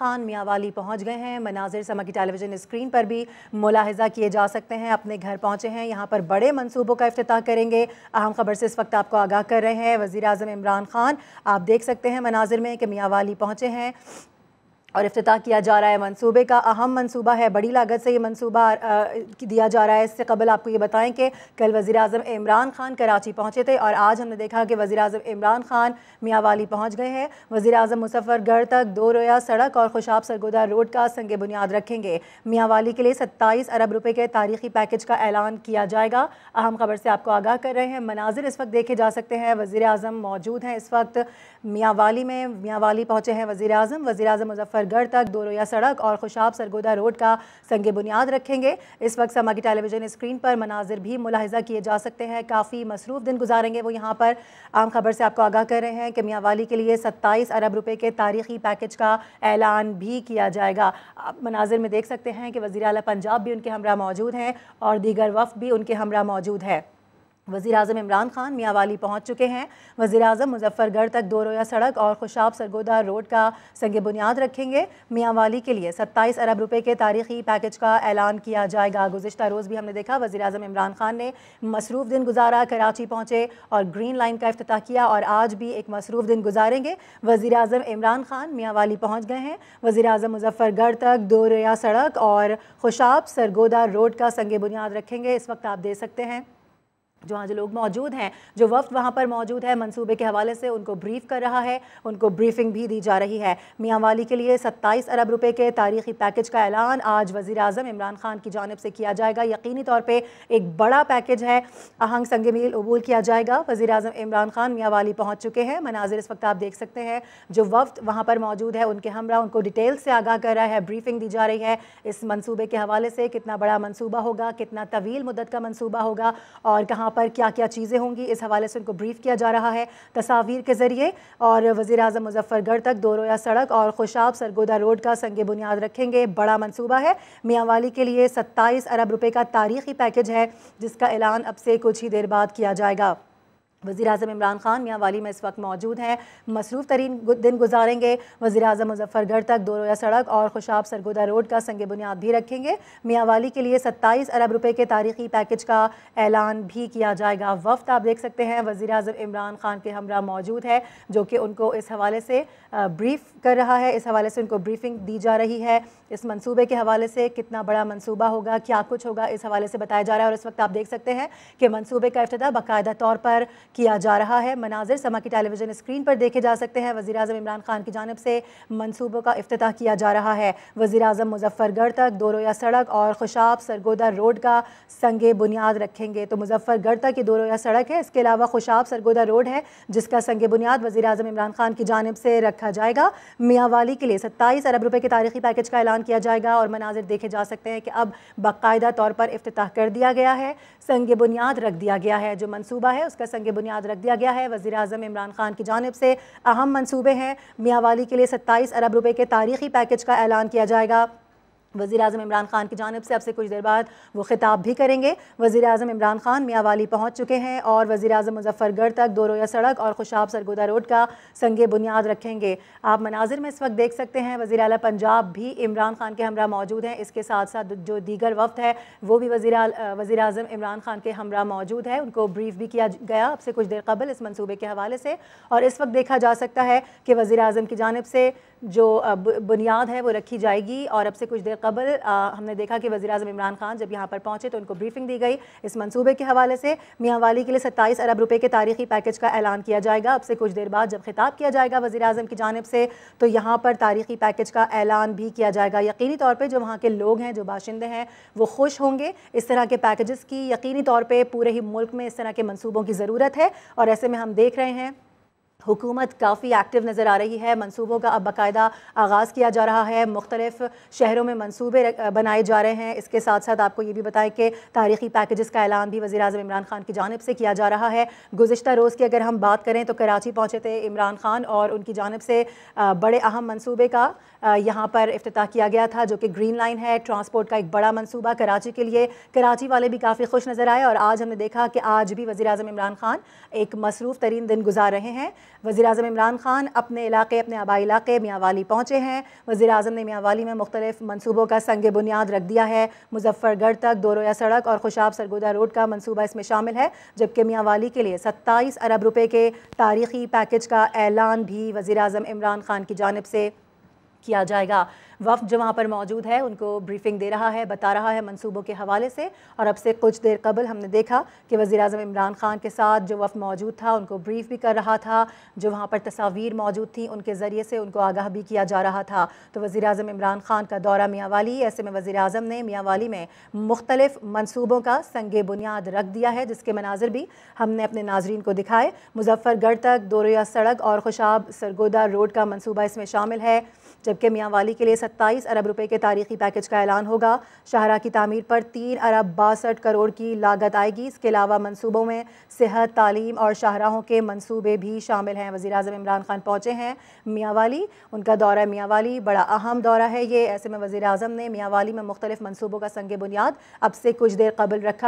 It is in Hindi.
खान मियावाली पहुंच गए हैं मनाजिर समा की टेलीविज़न स्क्रीन पर भी मुलाहजा किए जा सकते हैं अपने घर पहुंचे हैं यहाँ पर बड़े मनसूबों का अफ्ताह करेंगे अहम खबर से इस वक्त आपको आगाह कर रहे हैं वज़ी अजम इमरान खान आप देख सकते हैं मनाजिर में कि मियावाली पहुँचे हैं और अफ्ताह किया जा रहा है मनसूबे का अहम मनसूबा है बड़ी लागत से ये मनसूबा दिया जा रहा है इससे कबल आपको ये बताएं कि कल वज़ी अजम इमरान खान कराची पहुँचे थे और आज हमने देखा कि वज़ी अजम इमरान खान मियाँवाली पहुँच गए हैं वज़ी अजम मुसफ़रगढ़ तक दो रोया सड़क और खुशाब सरगोदा रोड का संग बुनियाद रखेंगे मियाँवाली के लिए सत्ताईस अरब रुपये के तारीखी पैकेज का ऐलान किया जाएगा अहम खबर से आपको आगाह कर रहे हैं मनाजिर इस वक्त देखे जा सकते हैं वज़ी अजम मौजूद हैं इस वक्त मियावाली में मियावाली पहुंचे हैं वजी अजम वजी अजम मुजफ्फरगढ़ तक दोरोया सड़क और खुशाब सरगोदा रोड का संग बुनियाद रखेंगे इस वक्त समा की टेलीविज़न स्क्रीन पर मनाजिर भी मुलाहजा किए जा सकते हैं काफ़ी मसरूफ दिन गुजारेंगे वो यहाँ पर आम खबर से आपको आगाह कर रहे हैं कि मियावाली के लिए सत्ताईस अरब रुपये के तारीखी पैकेज का ऐलान भी किया जाएगा आप मनाजिर में देख सकते हैं कि वजी अला पंजाब भी उनके हमरा मौजूद हैं और दीगर वफ भी उनके हमरा मौजूद है वज़ी अजम इमरान खान मियाँवाली पहुँच चुके हैं वज़ी अजम मुजफ्फरगढ़ तक दो रोया सड़क और खुशाब सरगोदा रोड का संग बुनियाद रखेंगे मियाँवाली के लिए सत्ताईस अरब रुपये के तारीखी पैकेज का ऐलान किया जाएगा गुजशत रोज़ भी हमने देखा वज़ी अजम इमरान खान ने मसरूफ़ दिन गुजारा कराची पहुँचे और ग्रीन लाइन का अफ्ताह किया और आज भी एक मसरूफ़ दिन गुजारेंगे वज़ी अजम इमरान खान मियाँवाली पहुँच गए हैं वज़ी अजम मुज़फ़रगढ़ तक दो रोया सड़क और खुशाब सरगोदा रोड का संग बुनियाद रखेंगे इस वक्त आप दे सकते हैं जो आज लोग मौजूद हैं जो वक्त वहाँ पर मौजूद है मंसूबे के हवाले से उनको ब्रीफ कर रहा है उनको ब्रीफिंग भी दी जा रही है मियाँ वाली के लिए 27 अरब रुपए के तारीखी पैकेज का ऐलान आज वज़ी अजम इमरान खान की जानब से किया जाएगा यकीनी तौर पर एक बड़ा पैकेज है आहंग संग मील अबूल किया जाएगा वज़ी अजम इमरान खान मियाँ वाली पहुँच चुके हैं मनाजिर इस वक्त आप देख सकते हैं जो वक्त वहाँ पर मौजूद है उनके हमरा उनको डिटेल से आगाह कर रहा है ब्रीफिंग दी जा रही है इस मनसूबे के हवाले से कितना बड़ा मनसूबा होगा कितना तवील मुदत का मनसूबा होगा और कहाँ पर क्या क्या चीज़ें होंगी इस हवाले से उनको ब्रीफ किया जा रहा है तस्वीर के ज़रिए और वज़ी अजम मुजफ्फरगढ़ तक दो रोया सड़क और खुशाब सरगोदा रोड का संग बुनियाद रखेंगे बड़ा मनसूबा है मियाँवाली के लिए सत्ताईस अरब रुपये का तारीखी पैकेज है जिसका ऐलान अब से कुछ ही देर बाद किया जाएगा वज़ी अजम इमरान खान मियाँ वाली में इस वक्त मौजूद हैं मसरूफ़ तरीन दिन गुजारेंगे वज़ी अजम मुजफ्फरगढ़ तक दो सड़क और खुशाब सरगोदा रोड का संग बुनियाद भी रखेंगे मियाँ वाली के लिए सत्ताईस अरब रुपये के तारीखी पैकेज का ऐलान भी किया जाएगा वफ्त आप देख सकते हैं वज़ी अजम इमरान खान के हमरा मौजूद है जो कि उनको इस हवाले से ब्रीफ कर रहा है इस हवाले से उनको ब्रीफिंग दी जा रही है इस मनसूबे के हवाले से कितना बड़ा मनसूबा होगा क्या कुछ होगा इस हवाले से बताया जा रहा है और इस वक्त आप देख सकते हैं कि मनसूबे का अफ्तः बाकायदा तौर पर किया जा रहा है मनाजिर समा की टेलीविज़न स्क्रीन पर देखे जा सकते हैं वजी अजम इमरान खान की जानब से मनसूबों का अफ्ताह किया जा रहा है वजी अजम मुजफ्फरगढ़ तक दो रोया सड़क और खुशाब सरगोदा रोड का संग बुनियाद रखेंगे तो मुजफ्फरगढ़ तक ये दो रोया सड़क है इसके अलावा खुशाब सरगोदा रोड है जिसका संग बुनियाद वजी अजम इमरान खान की जानब से रखा जाएगा वाली के लिए सत्ताईस अरब रुपये के तारीखी पैकेज का ऐलान किया जाएगा और मनाजिर देखे जा सकते हैं कि अब बाकायदा तौर पर अफ्ताह कर दिया गया है संग बुनियाद रख दिया गया है जो मनसूबा है उसका संग बुनियाद बुनियाद रख दिया गया है वजी अजम इमरान खान की जानब से अहम मनसूबे हैं मियाँ वाली के लिए सत्ताईस अरब रुपये के तारीखी पैकेज का ऐलान किया जाएगा वज़ी अजम इमरान ख़ान की जानब से अब से कुछ देर बाद वो खिताब भी करेंगे वज़ी अजम इमरान ख़ान मियावाली पहुँच चुके हैं और वज़ी अजम मुजफ़्फ़रगढ़ तक दो रोया सड़क और खुशाब सरगोदा रोड का संग बुनियाद रखेंगे आप मनाजिर में इस वक्त देख सकते हैं वज़ी अल पंजाब भी इमरान ख़ान के हमरा मौजूद हैं इसके साथ साथ जो दीगर वफद है वो भी वज़ी वज़ी अजम इमरान ख़ान के हमरा मौजूद है उनको ब्रीफ भी किया गया अब से कुछ देर कबल इस मनसूबे के हवाले से और इस वक्त देखा जा सकता है कि वज़ी अजम की जानब से जो बुनियाद है वो रखी जाएगी और अब से कुछ देर कबल हमने देखा कि वजी अजम इमरान खान जब यहाँ पर पहुँचे तो उनको ब्रीफिंग दी गई इस मनसूबे के हवाले से वाली के लिए सत्ताईस अरब रुपये के तारीखी पैकेज का ऐलान किया जाएगा अब से कुछ देर बाद जब खिताब किया जाएगा वजी अजम की जानब से तो यहाँ पर तारीखी पैकेज का ऐलान भी किया जाएगा यकीनी तौर पर जो वहाँ के लोग हैं जो बाशिंदे हैं वो खुश होंगे इस तरह के पैकेज़ की यकीनी तौर पर पूरे ही मुल्क में इस तरह के मनसूबों की ज़रूरत है और ऐसे में हम देख रहे हैं हुकूमत काफ़ी एक्टिव नज़र आ रही है मंसूबों का अब बाकायदा आगाज़ किया जा रहा है मुख्तलिफ़ शहरों में मंसूबे बनाए जा रहे हैं इसके साथ साथ आपको ये भी बताएं कि तारीखी पैकेजेस का ऐलान भी वज़ी अजम इमरान ख़ान की जानब से किया जा रहा है गुजशत रोज़ की अगर हम बात करें तो कराची पहुँचे थे इमरान ख़ान और उनकी जानब से बड़े अहम मनसूबे का यहाँ पर अफ्ताह किया गया था जो कि ग्रीन लाइन है ट्रांसपोर्ट का एक बड़ा मनसूबा कराची के लिए कराची वाले भी काफ़ी खुश नज़र आए और आज हमने देखा कि आज भी वज़ी अजम इमरान ख़ान एक मसरूफ़ तरीन दिन गुजार रहे हैं वज़ी अजम इमरान ख़ान अपने इलाके अपने आबाई इलाके मियाँवाली पहुँचे हैं वज़ी अजम ने मियाँवाली में मुख्तलिफ मनसूबों का संग बुनियाद रख दिया है मुजफ्फरगढ़ तक दो रोया सड़क और खुशाब सरगोदा रोड का मनसूबा इसमें शामिल है जबकि मियाँवाली के लिए सत्ताईस अरब रुपये के तारीखी पैकेज का ऐलान भी वज़ी अजम इमरान ख़ान की जानब से किया जाएगा वफ जो वहाँ पर मौजूद है उनको ब्रीफिंग दे रहा है बता रहा है मनसूबों के हवाले से और अब से कुछ देर कबल हमने देखा कि वज़ी अजम इमरान ख़ान के साथ जो वफ मौजूद था उनको ब्रीफ भी कर रहा था जो वहाँ पर तस्वीर मौजूद थी उनके ज़रिए से उनको आगाह भी किया जा रहा था तो वज़ी अजम इमरान ख़ान का दौरा मियाँ वाली ऐसे में वज़ी अजम ने मियाँ वाली में मुख्तलिफ़ मनसूबों का संग बुनियाद रख दिया है जिसके मनाजिर भी हमने अपने नाजरन को दिखाए मुजफ़रगढ़ तक दोरिया सड़क और खुशाब सरगोदा रोड का मनसूबा इसमें शामिल है जबकि मियाँ वाली के लिए सत्ताईस अरब रुपए के तारीखी पैकेज का ऐलान होगा शाहरा की तमीर पर तीन अरब बासठ करोड़ की लागत आएगी इसके अलावा मनसूबों में सेहत तालीम और शाहराहों के मनसूबे भी शामिल हैं वजी अजम इमरान खान पहुँचे हैं मियाँवाली उनका दौरा मियाँवाली बड़ा अहम दौरा है ये ऐसे में वजी अजम ने मियाँवाली में मुख्तलिफ मनसूबों का संग बुनियाद अब से कुछ देर कबल रखा